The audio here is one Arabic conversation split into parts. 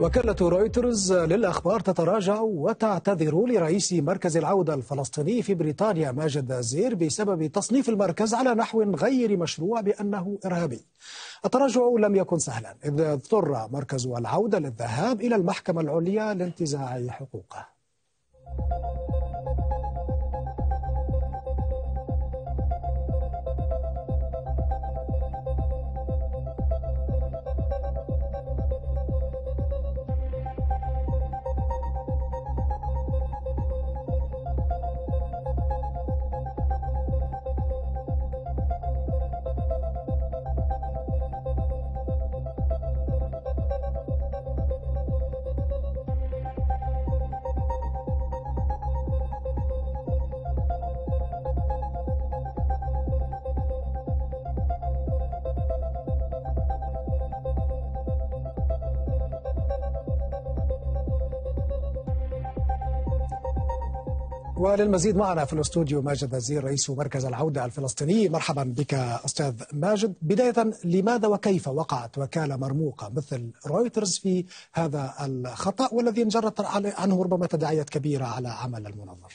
وكالة رويترز للأخبار تتراجع وتعتذر لرئيس مركز العودة الفلسطيني في بريطانيا ماجد زير بسبب تصنيف المركز على نحو غير مشروع بأنه إرهابي التراجع لم يكن سهلا إذ اضطر مركز العودة للذهاب إلى المحكمة العليا لانتزاع حقوقه وللمزيد معنا في الاستوديو ماجد نزير رئيس مركز العودة الفلسطيني مرحبا بك أستاذ ماجد بداية لماذا وكيف وقعت وكالة مرموقة مثل رويترز في هذا الخطأ والذي انجرت عنه ربما تداعيات كبيرة على عمل المنظمة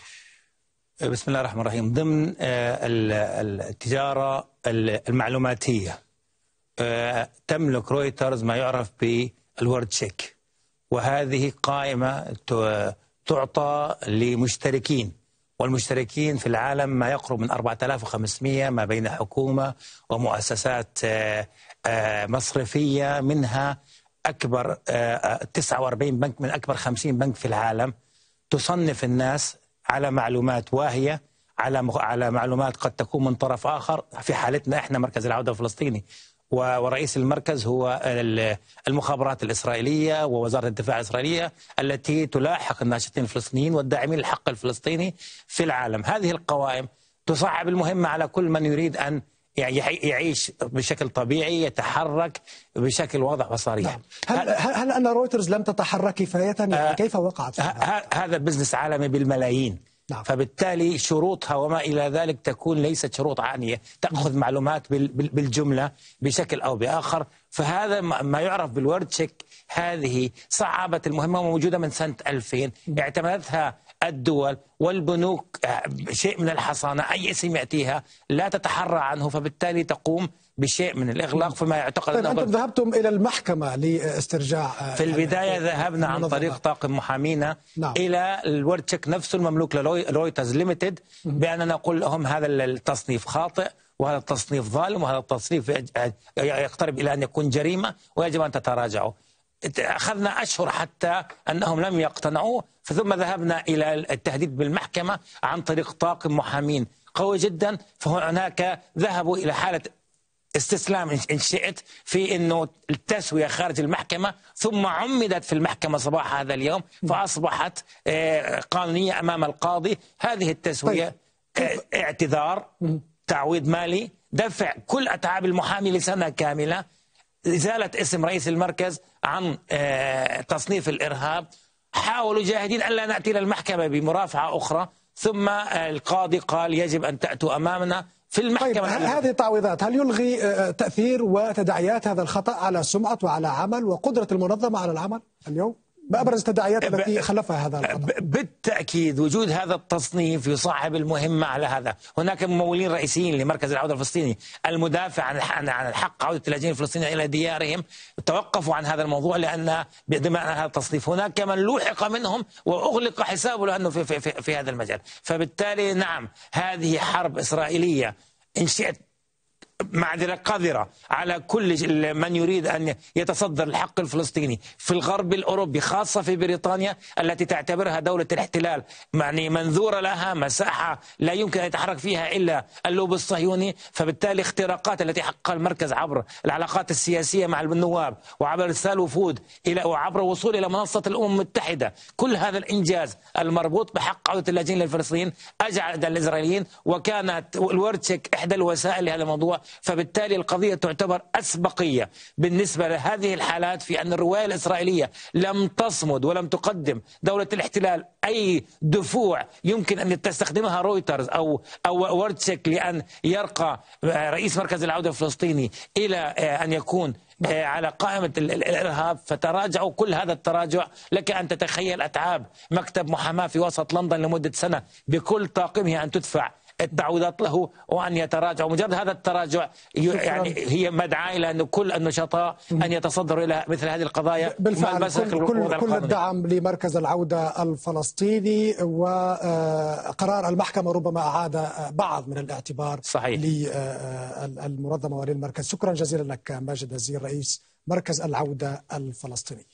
بسم الله الرحمن الرحيم ضمن آه، التجارة المعلوماتية آه، تملك رويترز ما يعرف بالورد شيك وهذه قائمة تعطى لمشتركين والمشتركين في العالم ما يقرب من 4500 ما بين حكومة ومؤسسات آه، آه، مصرفية منها أكبر 49 آه، بنك من أكبر 50 بنك في العالم تصنف الناس على معلومات واهية على على معلومات قد تكون من طرف آخر في حالتنا إحنا مركز العودة الفلسطيني ورئيس المركز هو المخابرات الإسرائيلية ووزارة الدفاع الإسرائيلية التي تلاحق الناشطين الفلسطينيين والداعمين للحق الفلسطيني في العالم هذه القوائم تصعب المهمة على كل من يريد أن يعيش بشكل طبيعي يتحرك بشكل واضح وصريح نعم. هل, هل, هل أن رويترز لم تتحرك كفاية يعني آه، كيف وقعت هذا بزنس عالمي بالملايين نعم. فبالتالي شروطها وما إلى ذلك تكون ليست شروط عانية تأخذ معلومات بالجملة بشكل أو بآخر فهذا ما يعرف بالورد تشيك هذه صعبت المهمة وموجودة من سنة 2000 اعتمدتها الدول والبنوك آه، شيء من الحصانة أي اسم يأتيها لا تتحرى عنه فبالتالي تقوم بشيء من الإغلاق فيما يعتقد طيب أنتم ذهبتم إلى المحكمة لاسترجاع آه، في البداية ذهبنا عن طريق طاقم محامينا نعم. إلى الورد تشيك نفسه المملوك لرويترز ليميتد بأننا نقول لهم هذا التصنيف خاطئ وهذا التصنيف ظالم وهذا التصنيف يقترب الى ان يكون جريمه ويجب ان تتراجعوا أخذنا أشهر حتى أنهم لم يقتنعوا فثم ذهبنا إلى التهديد بالمحكمة عن طريق طاقم محامين قوي جدا فهناك ذهبوا إلى حالة استسلام ان شئت في انه التسويه خارج المحكمه ثم عمدت في المحكمه صباح هذا اليوم طيب. فاصبحت آه، قانونيه امام القاضي هذه التسويه طيب. اعتذار تعويض مالي دفع كل اتعاب المحامي لسنه كامله إزالة اسم رئيس المركز عن آه، تصنيف الإرهاب حاولوا جاهدين ألا نأتي إلى المحكمة بمرافعة أخرى ثم آه، القاضي قال يجب أن تأتوا أمامنا في المحكمة طيب هل هذه التعويضات هل يلغي آه، تأثير وتداعيات هذا الخطأ على سمعة وعلى عمل وقدرة المنظمة على العمل اليوم؟ ما ابرز التداعيات التي خلفها هذا الخطأ؟ بالتاكيد وجود هذا التصنيف يصعب المهمه على هذا، هناك ممولين رئيسيين لمركز العوده الفلسطيني، المدافع عن عن الحق عوده اللاجئين الفلسطينيين الى ديارهم توقفوا عن هذا الموضوع لان بما هذا التصنيف، هناك من لوحق منهم واغلق حسابه لانه في في في, في هذا المجال، فبالتالي نعم هذه حرب اسرائيليه ان شئت معذرة قذرة على كل من يريد أن يتصدر الحق الفلسطيني في الغرب الأوروبي خاصة في بريطانيا التي تعتبرها دولة الاحتلال يعني منذورة لها مساحة لا يمكن أن يتحرك فيها إلا اللوب الصهيوني فبالتالي اختراقات التي حققها المركز عبر العلاقات السياسية مع النواب وعبر إرسال وفود إلى وعبر وصول إلى منصة الأمم المتحدة كل هذا الإنجاز المربوط بحق عودة اللاجئين للفلسطينيين أجعل الإسرائيليين وكانت الورد إحدى الوسائل لهذا الموضوع فبالتالي القضية تعتبر أسبقية بالنسبة لهذه الحالات في أن الرواية الإسرائيلية لم تصمد ولم تقدم دولة الاحتلال أي دفوع يمكن أن تستخدمها رويترز أو أو وردسك لأن يرقى رئيس مركز العودة الفلسطيني إلى آه، أن يكون آه، على قائمة الإرهاب فتراجعوا كل هذا التراجع لك أن تتخيل أتعاب مكتب محاماة في وسط لندن لمدة سنة بكل طاقمه أن تدفع التعويضات له وان يتراجع مجرد هذا التراجع يعني هي مدعاه الى انه كل النشطاء ان يتصدروا الى مثل هذه القضايا بالفعل كل, كل, كل الدعم لمركز العوده الفلسطيني وقرار آه، المحكمه ربما اعاد بعض من الاعتبار صحيح للمنظمه آه، آه، وللمركز شكرا جزيلا لك ماجد الزير رئيس مركز العوده الفلسطيني